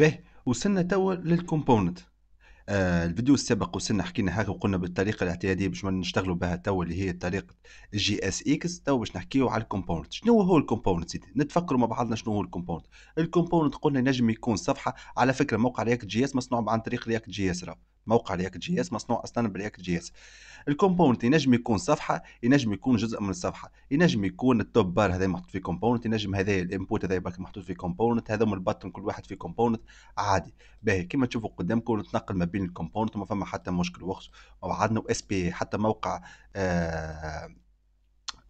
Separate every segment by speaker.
Speaker 1: باهي وصلنا توا للكومبوننت آه الفيديو السابق وصلنا حكينا هكا وقلنا بالطريقه الاعتياديه باش نشتغلوا بها توا اللي هي طريقه جي اس اكس توا باش نحكيو على الكومبوننت شنو هو الكومبوننت سيدي نتفكروا مع بعضنا شنو هو الكومبوننت الكومبوننت قلنا نجم يكون صفحه على فكره موقع رياكت جي اس مصنوع عن طريق رياكت جي اس راه موقع رياكت جي اس مصنوع اصلا برياكت جي اس الكومبوننت ينجم يكون صفحه ينجم يكون جزء من الصفحه ينجم يكون التوب بار هذا محطوط في كومبوننت ينجم هذا الانبوت هذا محطوط في كومبوننت هذا من الباتن كل واحد في كومبوننت عادي باهي كما تشوفوا قدامكم تنقل ما بين الكومبوننت وما فما حتى مشكل وقت وعدنا اس بي حتى موقع آه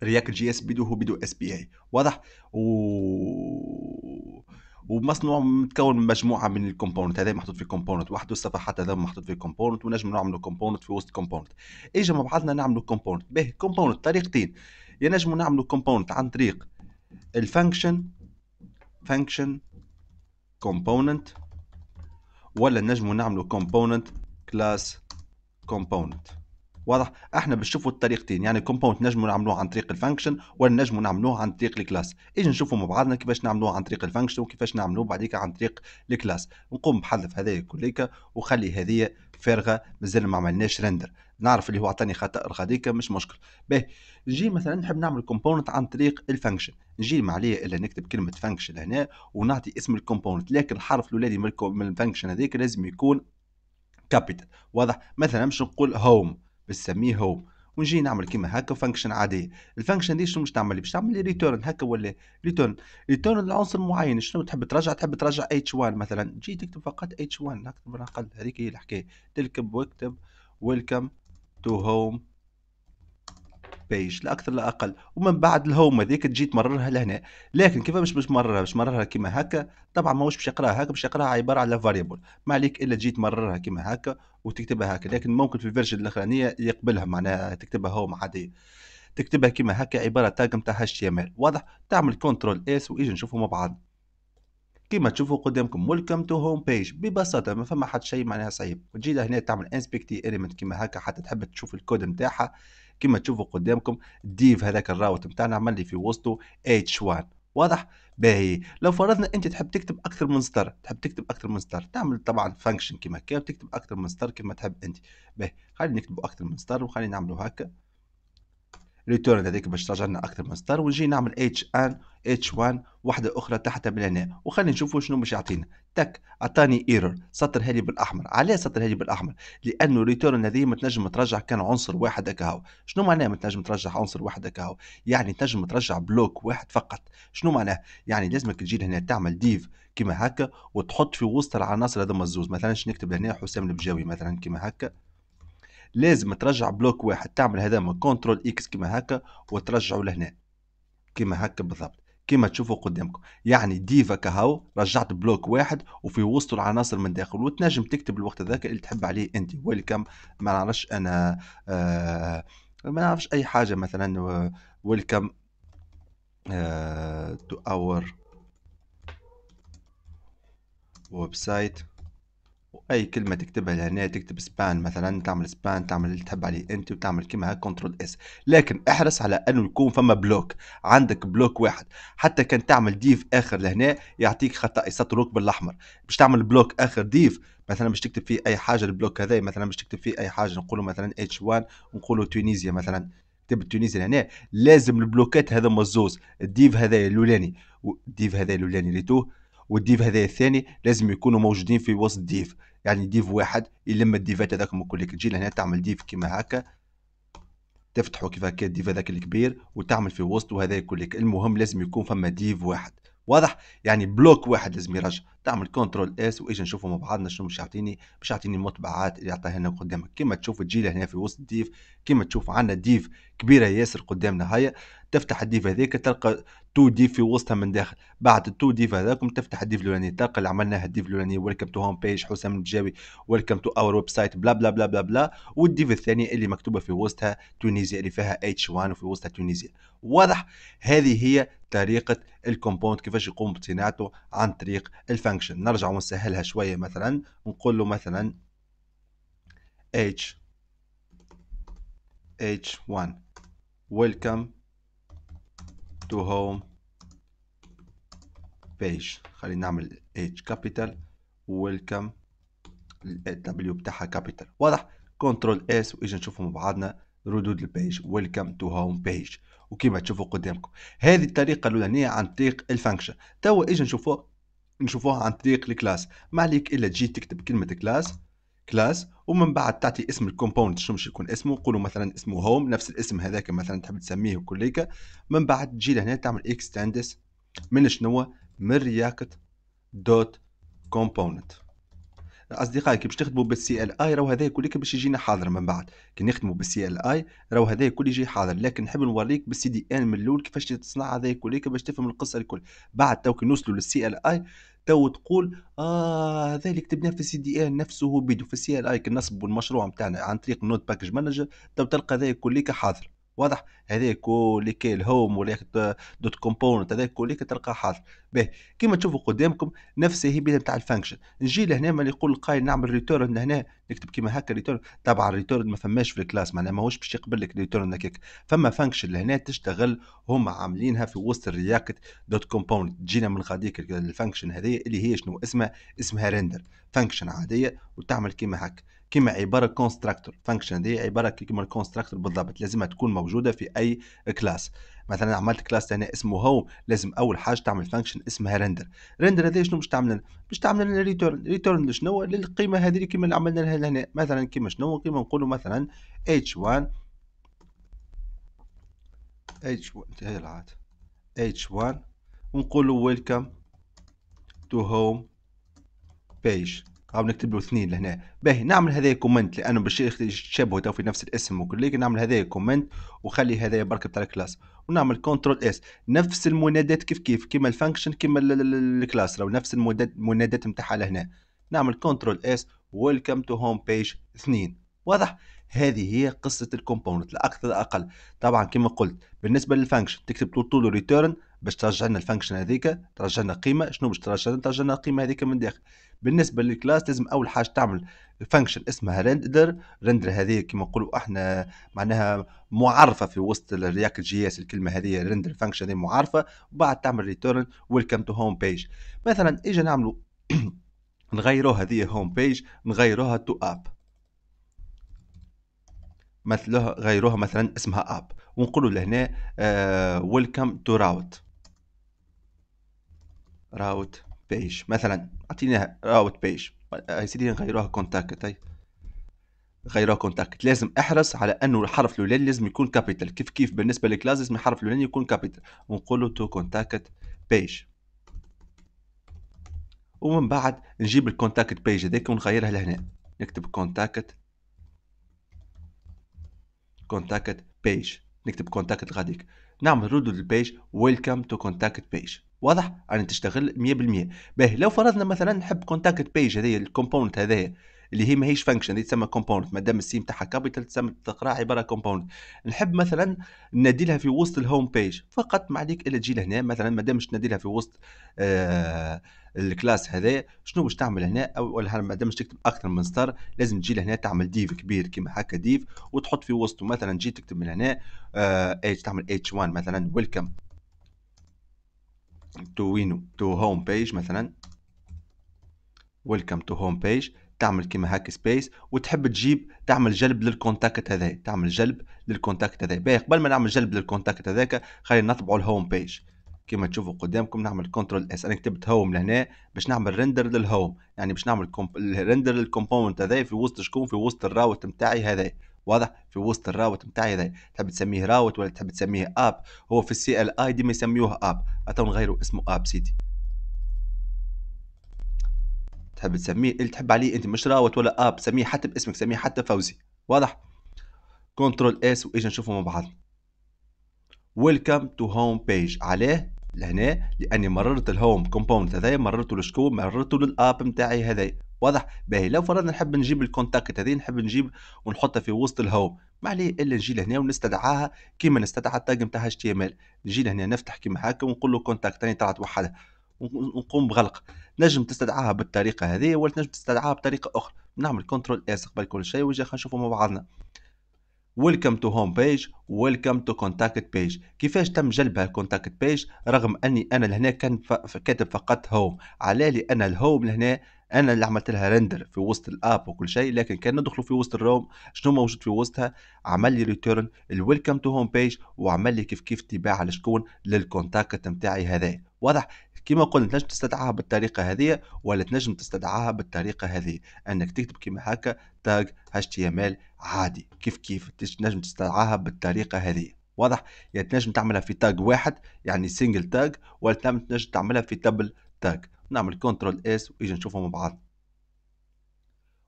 Speaker 1: رياكت جي اس بدو هو بدو اس بي اي واضح و ومصنوع متكون من مجموعه من الكومبوننت هذا محطوط في كومبوننت وحده الصفحات هذا محطوط في كومبوننت ونجم نعملوا كومبوننت في وسط كومبوننت اجا مع بعضنا نعملوا كومبوننت به كومبوننت طريقتين يا نجموا نعملوا كومبوننت عن طريق الفانكشن فانكشن كومبوننت ولا نجموا نعملوا كومبوننت كلاس كومبوننت واضح احنا بنشوفوا الطريقتين يعني كومباوند نجموا نعملوه عن طريق الفانكشن ولا نجموا نعملوه عن طريق الكلاس اجي نشوفوا مع بعضنا كيفاش نعملوه عن طريق الفانكشن وكيفاش نعملوه بعديك عن طريق الكلاس نقوم بحذف هذايا كليك وخلي هذه فارغه مازال ما عملناش رندر نعرف اللي هو عطاني خطا غاديك مش مشكل باهي نجي مثلا نحب نعمل كومبوننت عن طريق الفانكشن نجي ما عليا الا نكتب كلمه فانكشن هنا ونعطي اسم الكومبوننت لكن الحرف الاولاني من الفانكشن هذيك لازم يكون كابيتال واضح مثلا مش نقول هوم بنسميه هو ونجي نعمل كيما هكا فانكشن عاديه الفانكشن دي شنو باش تعمل باش تعمل لي ريتيرن هكا ولا ريتيرن ريتيرن لعنصر معين شنو تحب ترجع تحب ترجع h1 مثلا جي تكتب فقط h1 نكتب على هذيك هي الحكايه تركب واكتب ويلكم تو هوم بيج لا اكثر لا اقل ومن بعد الهوم هذيك تجي تمررها لهنا لكن كيف باش تمررها باش تمررها كيما هكا طبعا ماهوش باش يقراها هكا باش يقراها عباره على فاريبل ما عليك الا تجي تمررها كيما هكا وتكتبها هكا لكن ممكن في الفيرجن الاخرانيه يقبلها معناها تكتبها هوم عاديه تكتبها كيما هكا عباره تاج نتاع اتش تي ام ال واضح تعمل كنترول اس وايجي نشوفوا مع بعض كيما تشوفوا قدامكم ويلكم تو هوم بيج ببساطه ما فما حد شيء معناها صعيب وتجي لهنا تعمل انسبكتي اليمنت كيما هكا حتى تحب تشوف الكود نتاعها كما تشوفوا قدامكم ديف هذاك الراوت نتاعنا عمل لي في وسطه اتش 1 واضح باهي لو فرضنا انت تحب تكتب اكثر من سطر تحب تكتب اكثر من سطر تعمل طبعا فانكشن كما هكا تكتب اكثر من سطر كما تحب انت باهي خلينا نكتبوا اكثر من سطر وخلينا نعملوا هكا ريتورن هذيك باش ترجع لنا اكثر من ستار ونجي نعمل اتش ان اتش 1 وحده اخرى تحت من هنا وخلينا نشوفوا شنو باش يعطينا تك عطاني ايرور سطر هالي بالاحمر علاه سطر هالي بالاحمر لانه ريتورن هذه ما تنجم ترجع كان عنصر واحد هكا شنو معناه ما تنجم ترجع عنصر واحد هكا يعني تنجم ترجع بلوك واحد فقط شنو معناه يعني لازمك تجي لهنا تعمل ديف كما هكا وتحط في وسط العناصر هذوما الزوز مثلا نكتب هنا حسام البجاوي مثلا كما هكا لازم ترجع بلوك واحد تعمل هذا كنترول اكس كما هكا وترجعه لهنا كما هكا بالضبط كما تشوفوا قدامكم يعني ديفا كهو رجعت بلوك واحد وفي وسط العناصر من داخل وتنجم تكتب الوقت هذاك اللي تحب عليه انت ويلكم ما نعرفش انا آه ما نعرفش اي حاجه مثلا ويلكم تو اور ويب سايت اي كلمه تكتبها لهنا تكتب سبان مثلا تعمل سبان تعمل اللي تحب عليه انت وتعمل كيما هاك كنترول اس لكن احرص على انه يكون فما بلوك عندك بلوك واحد حتى كان تعمل ديف اخر لهنا يعطيك خطا يسطروك بالاحمر باش تعمل بلوك اخر ديف مثلا باش تكتب فيه اي حاجه البلوك هذا مثلا باش تكتب فيه اي حاجه نقولوا مثلا اتش 1 نقولوا تونيزيا مثلا تكتب تونيزيا هنا لازم البلوكات هذا مزوز الديف هذا الاولاني الديف هذا الاولاني ريتوه والديف هذا الثاني لازم يكونوا موجودين في وسط ديف يعني ديف واحد يلم الديفات هذاك الكل كي تجي لهنا تعمل ديف كيما هكا تفتحوا كيف هكا الديف هذاك الكبير وتعمل في وسط وهذا كلك المهم لازم يكون فما ديف واحد واضح يعني بلوك واحد لازم يرجع تعمل كنترول اس واجي نشوفوا مع بعضنا شنو باش يعطيني باش يعطيني مطبعات اللي يعطيها لنا قدامك كيما تشوف تجي لهنا في وسط الديف كيما تشوف عندنا ديف كبيره ياسر قدامنا هيا تفتح الديف هذيك تلقى تو ديف في وسطها من داخل بعد التو ديف هذاكم تفتح الديف الاولاني تلقى اللي عملناها الديف الاولاني ويلكم تو هوم بيج حسام الجاوي ويلكم تو اور ويب سايت بلا بلا بلا بلا بلا والديف الثانيه اللي مكتوبه في وسطها تونيزيا اللي فيها اتش 1 وفي وسطها تونيزيا واضح هذه هي طريقه الكومبوند كيفاش يقوم بصناعته عن طريق الفانكشن نرجع ونسهلها شويه مثلا ونقول له مثلا h h1 welcome to home page خلينا نعمل H capital welcome ال W بتاعها capital واضح Ctrl s واجي نشوفهم مع بعضنا ردود البيج ويلكم تو هوم بيج وكما تشوفوا قدامكم هذه الطريقه الاولانيه عن طريق الفانكشن توا اجي نشوفوها نشوفوها عن طريق الكلاس ما عليك الا تجي تكتب كلمه كلاس كلاس ومن بعد تعطي اسم الكومبوند شنو باش يكون اسمه نقولوا مثلا اسمه هوم نفس الاسم هذاك مثلا تحب تسميه كليكا من بعد تجي لهنا تعمل اكستندس من شنو من رياكت دوت كومبوننت اصدقائي كي باش تخدموا بالسي ال اي راهو هذا كلك باش يجينا حاضر من بعد كي نخدموا بالسي ال اي راهو هذا كل يجي حاضر لكن نحب نوريك بالسي دي ان من الاول كيفاش تصنع هذا كلك باش تفهم القصه الكل بعد تو كي نوصلوا للسي ال اي تو تقول اه هذا اللي كتبناه في السي دي ان نفسه بيدو في السي ال اي كي نصبوا المشروع نتاعنا عن طريق نود باكج مانجر تو تلقى هذا كلك حاضر واضح هذاك كاين الهوم ولا دوت كومبوننت هذاك اللي كتلقى حاضر باهي كيما تشوفوا قدامكم نفس الهبيله نتاع الفانكشن نجي لهنا ما يقول القايل نعمل ريتورن هنا نكتب كيما هكا ريتورن طبعا الريتورن ما فماش في الكلاس معناها ماهوش باش يقبل لك ريتورن هكاك فما فانكشن لهنا تشتغل هما عاملينها في وسط الرياكت دوت كومبوننت تجينا من غاديك الفانكشن هذه اللي هي شنو اسمها اسمها ريندر فانكشن عاديه وتعمل كيما هكا كيما عباره كونستراكتور فانكشن دي عباره كيما الكونستراكتور بالضبط لازمها تكون موجوده في اي كلاس مثلا عملت كلاس هنا اسمه هوم لازم اول حاجه تعمل فانكشن اسمها رندر رندر هذا شنو باش تعمل باش تعمل لنا ريتورن ريتورن لشنو للقيمه هذه كيما اللي عملنا لها هنا مثلا كيما شنو كيما نقولوا مثلا h1 h1 هي العاد h1 ونقولوا ويلكم تو هوم page أو نكتب له اثنين لهنا باهي نعمل هذايا كومنت لانه باش يتشابهوا تو في نفس الاسم وكل نعمل هذايا كومنت وخلي هذايا برك بتاع الكلاس ونعمل كنترول اس نفس المنادات كيف كيف كيما الفانكشن كيما الكلاس راهو نفس المنادات نتاعها لهنا نعمل كنترول اس ويلكم تو هوم بيج اثنين واضح هذه هي قصه الكومبوننت لاكثر اقل طبعا كما قلت بالنسبه للفانكشن تكتب طول ريتيرن باش ترجع لنا الفانكشن هذيك ترجع لنا قيمه شنو باش ترجع لنا ترجع لنا القيمه هذيك من داخل بالنسبه للكلاس لازم اول حاجه تعمل فانكشن اسمها رندر رندر هذه كما نقولوا احنا معناها معرفه في وسط الرياكت جي اس الكلمه هذه رندر فانكشن هذه معرفه وبعد تعمل ريتيرن ويلكم تو هوم بيج مثلا اجا نعملوا نغيروها هذه هوم بيج نغيروها تو اب مثلها غيروها مثلا اسمها اب ونقولوا لهنا ويلكم تو راوت راوت بيج مثلا اعطيني راوت بيج يا سيدي نغيروها كونتاكت هي طيب. غيروها كونتاكت لازم احرص على انه الحرف الاولاني لازم يكون كابيتال كيف كيف بالنسبه للكلاس لازم الحرف الاولاني يكون كابيتال ونقول له تو كونتاكت بيج ومن بعد نجيب الكونتاكت بيج هذاك ونغيرها لهنا نكتب كونتاكت كونتاكت بيج نكتب كونتاكت غاديك نعمل رودو للبيج ويلكم تو كونتاكت بيج واضح راني يعني تشتغل 100% باه لو فرضنا مثلا نحب كونتاكت بيج هذه الكومبوننت هذايا اللي هي ماهيش فانكشن اللي تسمى كومبوننت مادام السيم تاعها كابيتال تسمى تقرا عباره كومبوننت نحب مثلا لها في وسط الهوم بيج فقط ما عليك الا تجي لهنا مثلا مادام باش لها في وسط آه الكلاس هذا شنو باش تعمل هنا او ولا مادام باش تكتب اكثر من ستار لازم تجي لهنا تعمل ديف كبير كيما هكا ديف وتحط في وسطه مثلا تجي تكتب من هنا آه تعمل اتش 1 مثلا ويلكم تو وينو تو هوم بيج مثلا ويلكم تو هوم بيج تعمل كيما هاك سبيس وتحب تجيب تعمل جلب للكونتاكت هذا تعمل جلب للكونتاكت هذا باهي قبل ما نعمل جلب للكونتاكت هذاك خلينا نطبعوا الهوم بيج كيما تشوفوا قدامكم نعمل كنترول اس انا كتبت هوم لهنا باش نعمل ريندر للهوم يعني باش نعمل كومب... ريندر للكومبوننت هذا في وسط شكون في وسط الراوت نتاعي هذا واضح في وسط الراوت نتاعي هذا تحب تسميه راوت ولا تحب تسميه اب هو في السي ال اي ديما يسميوه اب اتو نغيروا اسمه اب سيتي تحب تسميه اللي تحب عليه انت مش راوت ولا اب سميه حتى باسمك سميه حتى فوزي واضح كنترول اس واجي نشوفوا مع بعض ويلكم تو هوم بيج عليه لهنا لاني مررت الهوم كومبوننت هذايا مررته للشكو مررته للاب نتاعي هذايا واضح باهي لو فرضنا نحب نجيب الكونتاكت هذه نحب نجيب ونحطها في وسط الهوم ما عليه الا نجي لهنا ونستدعاها كيما نستدعى التاج نتاع اتش تي ام ال نجي لهنا نفتح كيما هكا ونقول له كونتاكت راني طلعت وحدها ونقوم بغلق نجم تستدعاها بالطريقه هذه ولا نجم تستدعاها بطريقه اخرى نعمل كنترول اس قبل كل شيء ونجي نشوفوا مع بعضنا ويلكم تو هوم بيج ويلكم تو كونتاكت بيج كيفاش تم جلب هالكونتاكت بيج رغم اني انا لهنا كان كاتب فقط هوم علاه لان الهوم لهنا انا اللي عملت لها ريندر في وسط الاب وكل شيء لكن كان ندخلوا في وسط الروم شنو موجود في وسطها عمل لي ريتيرن الويلكم تو هوم بيج وعمل لي كيف كيف تباع لشكون للكونتاكت نتاعي هذا واضح كما قلنا تنجم تستدعاها بالطريقة هذه ولا تنجم تستدعاها بالطريقة هذه أنك تكتب كيما هكا تاج ام ال عادي كيف كيف تنجم تستدعاها بالطريقة هذه واضح يا يعني تنجم تعملها في تاج واحد يعني سنجل تاج ولا تنجم تعملها في دبل تاج نعمل كنترول اس ويجي نشوفهم مع بعض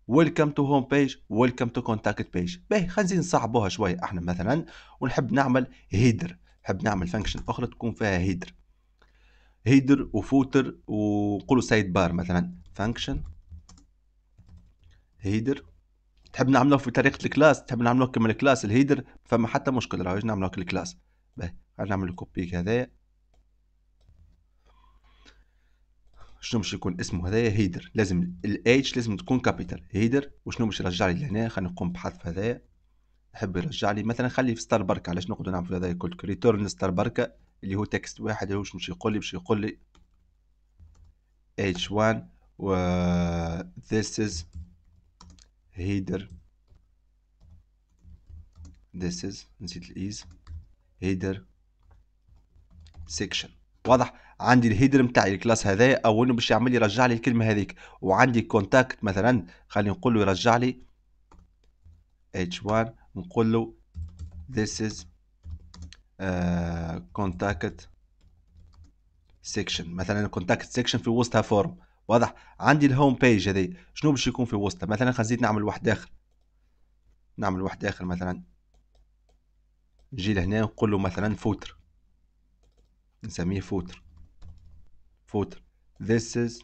Speaker 1: ويلكم تو هوم بيج ويلكم تو كونتاكت بيج باهي خلينا نصعبوها شويه احنا مثلا ونحب نعمل هيدر نحب نعمل فانكشن اخرى تكون فيها هيدر هيدر وفوتر وقولوا سايد بار مثلا فانكشن هيدر تحب نعملوه في طريقه الكلاس تحب نعملوه كما الكلاس الهيدر فما حتى مشكل راهو نعملوه كالكلاس باهي نعمل الكوبي هذايا شنو باش يكون اسمه هذايا هيدر لازم الاتش لازم تكون كابيتال هيدر وشنو باش يرجع لي لهنا خلينا نقوم بحذف هذايا يحب يرجع لي مثلا خلي في ستار بركه علاش نقعدو نعملو هذايا كل ريتورن ستار بركه اللي هو تكست واحد اللي هو باش يقول لي باش يقول لي اتش 1 و ذيس از هيدر ذيس از نسيت الايز هيدر سيكشن واضح عندي الهيدر نتاعي الكلاس هذايا او انه باش يعمل لي يرجع لي الكلمه هذيك وعندي كونتاكت مثلا خلينا نقول له يرجع لي h1 نقول له this is كونتاكت آه، سيكشن مثلا كونتاكت سيكشن في وسطها فورم واضح عندي الهوم بيج هذي شنو باش يكون في وسطها مثلا خلينا نعمل واحد اخر نعمل واحد اخر مثلا نجي لهنا نقول له مثلا فوتر نسميه فوتر فوتر this is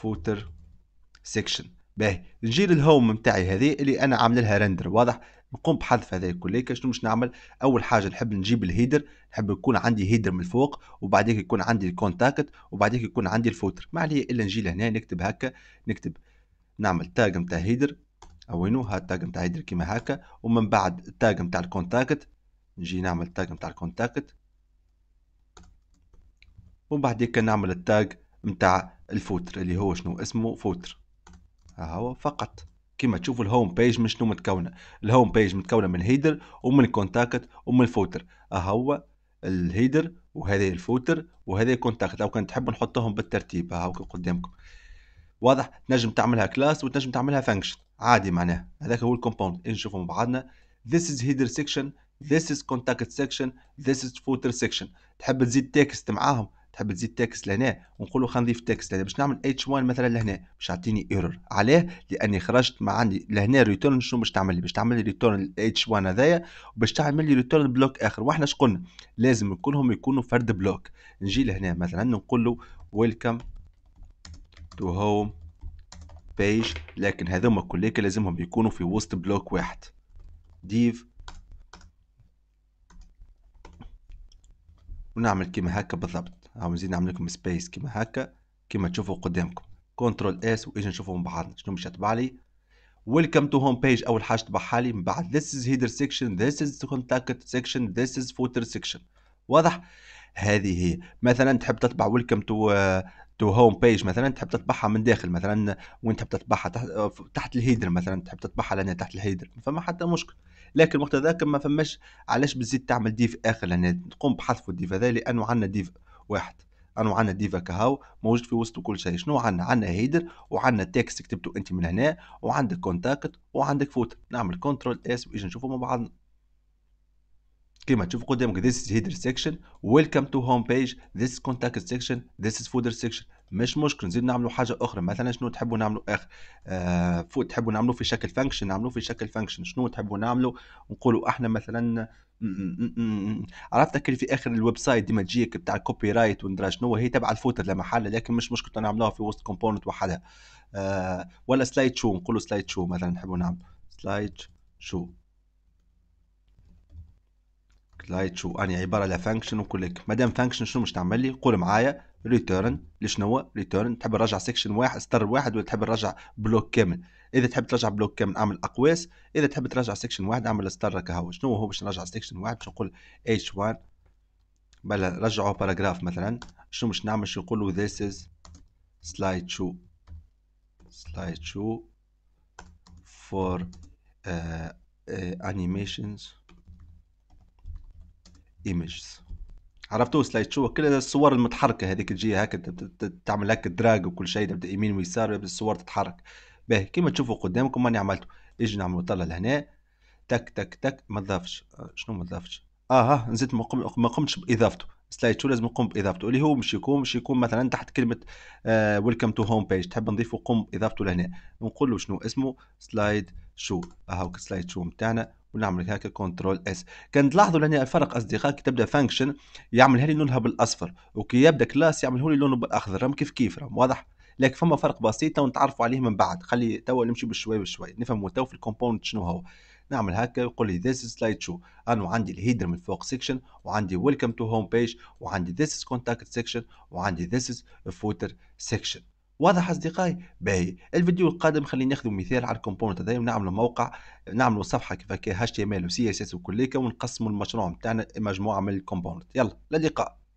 Speaker 1: footer section باهي نجي للهوم نتاعي هذه اللي انا عامل لها رندر واضح نقوم بحذف هذا كليك شنو باش نعمل اول حاجه نحب نجيب الهيدر نحب يكون عندي هيدر من الفوق وبعديك يكون عندي الكونتاكت وبعديك يكون عندي الفوتر ما عليه الا نجي لهنا نكتب هكا نكتب نعمل تاج نتاع هيدر او وينو ها التاج نتاع هيدر كيما هكا ومن بعد التاج نتاع الكونتاكت نجي نعمل تاج نتاع الكونتاكت ومن بعد نعمل التاج متاع الفوتر اللي هو شنو اسمه فوتر ها هو فقط كما تشوفوا الهوم بيج من شنو متكونه الهوم بيج متكونه من هيدر ومن كونتاكت ومن الفوتر ها هو الهيدر وهذا الفوتر وهذا كونتاكت لو كان تحب نحطهم بالترتيب ها قدامكم واضح تنجم تعملها كلاس وتنجم تعملها فانكشن عادي معناها هذاك هو الكومباوند نشوفوا مع بعضنا this is header section this is contact section this is footer section تحب تزيد تكست معاهم تحب تزيد تكست لهنا ونقول له خلينا نضيف تكست لهنا باش نعمل اتش 1 مثلا لهنا باش يعطيني ايرور علاه لاني خرجت ما عندي لهنا ريتورن شنو باش تعمل لي باش تعمل لي ريتورن اتش 1 هذايا وباش تعمل لي ريتورن بلوك اخر واحنا اش قلنا لازم كلهم يكونوا فرد بلوك نجي لهنا مثلا نقول له ويلكم تو هوم بيج لكن هذوما كليك لازمهم يكونوا في وسط بلوك واحد ديف ونعمل كيما هكا بالضبط نزيد نعمل لكم سبيس كيما هكا كيما تشوفوا قدامكم كنترول اس واجي نشوفوا من بعضنا شنو مش تبع لي ويلكم تو هوم بيج اول حاجه تبعها لي من بعد ذيس از هيدر سيكشن ذيس از كونتاكت سيكشن ذيس از فوتر سيكشن واضح هذه هي مثلا تحب تطبع ويلكم تو تو هوم بيج مثلا تحب تطبعها من داخل مثلا وين تحب تطبعها آه، تحت, الهيدر مثلا تحب تطبعها لنا تحت الهيدر ما فما حتى مشكل لكن وقت ذاك ما فماش علاش بتزيد تعمل ديف اخر لان تقوم بحذف الديف هذا لانه عندنا ديف واحد انو عندنا ديفا كهاو موجود في وسط كل شيء شنو عندنا عندنا هيدر وعندنا تكست كتبته انت من هنا وعندك كونتاكت وعندك فوتر نعمل كنترول اس باش نشوفو مع بعضنا كما تشوف قدامك this is header section welcome to home page this is contact section this is footer section مش مشكل نزيد نعملوا حاجه اخرى مثلا شنو تحبوا نعملوا اخر آه تحبوا نعملوا في شكل فانكشن نعملوا في شكل فانكشن شنو تحبوا نعملوا نقولوا احنا مثلا عرفتك اللي في اخر الويب سايت ديما تجيك بتاع الكوبي رايت وندرا شنو هي تبع الفوتر لا محل لكن مش مشكل نعملوها في وسط كومبوننت وحدها آه ولا سلايد شو نقولوا سلايد شو مثلا نحبوا نعمل سلايد شو لايت شو اني عباره على فانكشن لك مادام فانكشن شنو مش تعمل لي قول معايا ريتيرن لشنو ريتيرن تحب نرجع سيكشن واحد ستر واحد ولا تحب نرجع بلوك كامل اذا تحب ترجع بلوك كامل اعمل اقواس اذا تحب ترجع سيكشن واحد اعمل ستر كهو شنو هو باش نرجع سيكشن واحد باش نقول اتش 1 بلا رجعوا باراجراف مثلا شنو باش نعمل شو نقول ذيس this is slide show slide show for uh, uh, ايمجز عرفتوا سلايد شو كل الصور المتحركه هذيك تجي هكا تعمل هكا دراج وكل شيء تبدا يمين ويسار الصور تتحرك باهي كيما تشوفوا قدامكم ماني عملته اجي نعمل طلع لهنا تك تك تك ما تضافش آه، شنو ما تضافش اه ها نزيد ما قمتش باضافته سلايد شو لازم نقوم باضافته اللي هو مش يكون مش يكون مثلا تحت كلمه ويلكم تو هوم بيج تحب نضيفه قم باضافته لهنا نقول له شنو اسمه سلايد شو اهو سلايد شو نتاعنا ونعمل هكا كنترول اس كان تلاحظوا لان الفرق اصدقاء كي تبدا فانكشن يعملها لي لونها بالاصفر وكي يبدا كلاس يعمله لي لونه بالاخضر راهم كيف كيف راهم واضح لكن فما فرق بسيط ونتعرفوا عليه من بعد خلي توا نمشي بشوي بشوي نفهموا توا في الكومبوند شنو هو نعمل هكا يقول لي ذيس سلايد شو انا عندي الهيدر من فوق سيكشن وعندي ويلكم تو هوم بيج وعندي ذيس كونتاكت سيكشن وعندي ذيس فوتر سيكشن واضح اصدقائي باهي الفيديو القادم خليني ناخذ مثال على الكومبوننت هذايا ونعملوا موقع نعملوا صفحه كيف هكا اتش تي ام ال وسي اس اس وكليك ونقسموا المشروع نتاعنا مجموعه من الكومبوننت يلا للقاء